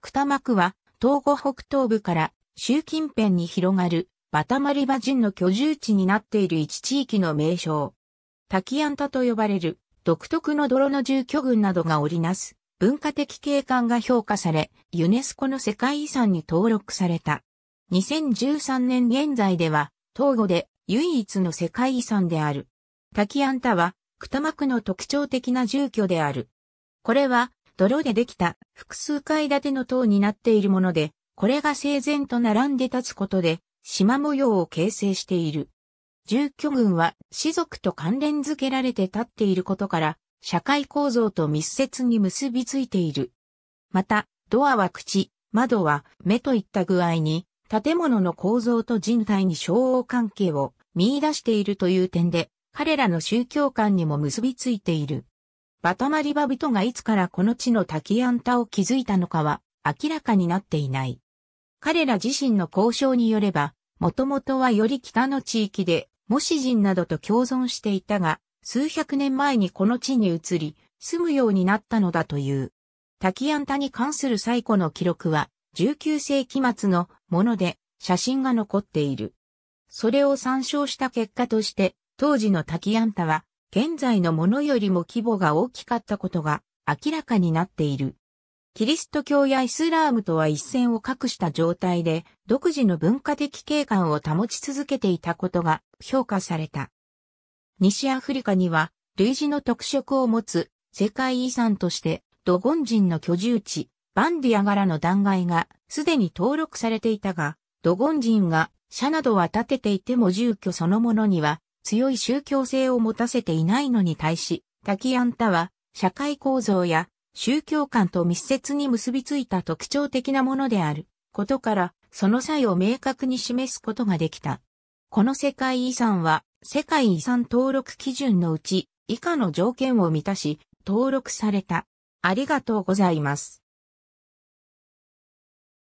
二区は、東湖北東部から習近辺に広がるバタマリバ人の居住地になっている一地域の名称。タキアンタと呼ばれる独特の泥の住居群などが織りなす文化的景観が評価され、ユネスコの世界遺産に登録された。2013年現在では、東湖で唯一の世界遺産である。タキアンタは、クタマクの特徴的な住居である。これは、泥でできた複数階建ての塔になっているもので、これが整然と並んで立つことで、縞模様を形成している。住居群は士族と関連づけられて立っていることから、社会構造と密接に結びついている。また、ドアは口、窓は目といった具合に、建物の構造と人体に昭和関係を見出しているという点で、彼らの宗教観にも結びついている。バタマリバ人がいつからこの地の滝アンタを築いたのかは明らかになっていない。彼ら自身の交渉によれば、もともとはより北の地域で、モシ人などと共存していたが、数百年前にこの地に移り、住むようになったのだという。滝アンタに関する最古の記録は、19世紀末のもので、写真が残っている。それを参照した結果として、当時の滝アンタは、現在のものよりも規模が大きかったことが明らかになっている。キリスト教やイスラームとは一線を画した状態で独自の文化的景観を保ち続けていたことが評価された。西アフリカには類似の特色を持つ世界遺産としてドゴン人の居住地バンディア柄の断崖がすでに登録されていたが、ドゴン人が社などは建てていても住居そのものには強い宗教性を持たせていないのに対し、タキアンタは、社会構造や宗教観と密接に結びついた特徴的なものであることから、その際を明確に示すことができた。この世界遺産は、世界遺産登録基準のうち、以下の条件を満たし、登録された。ありがとうございます。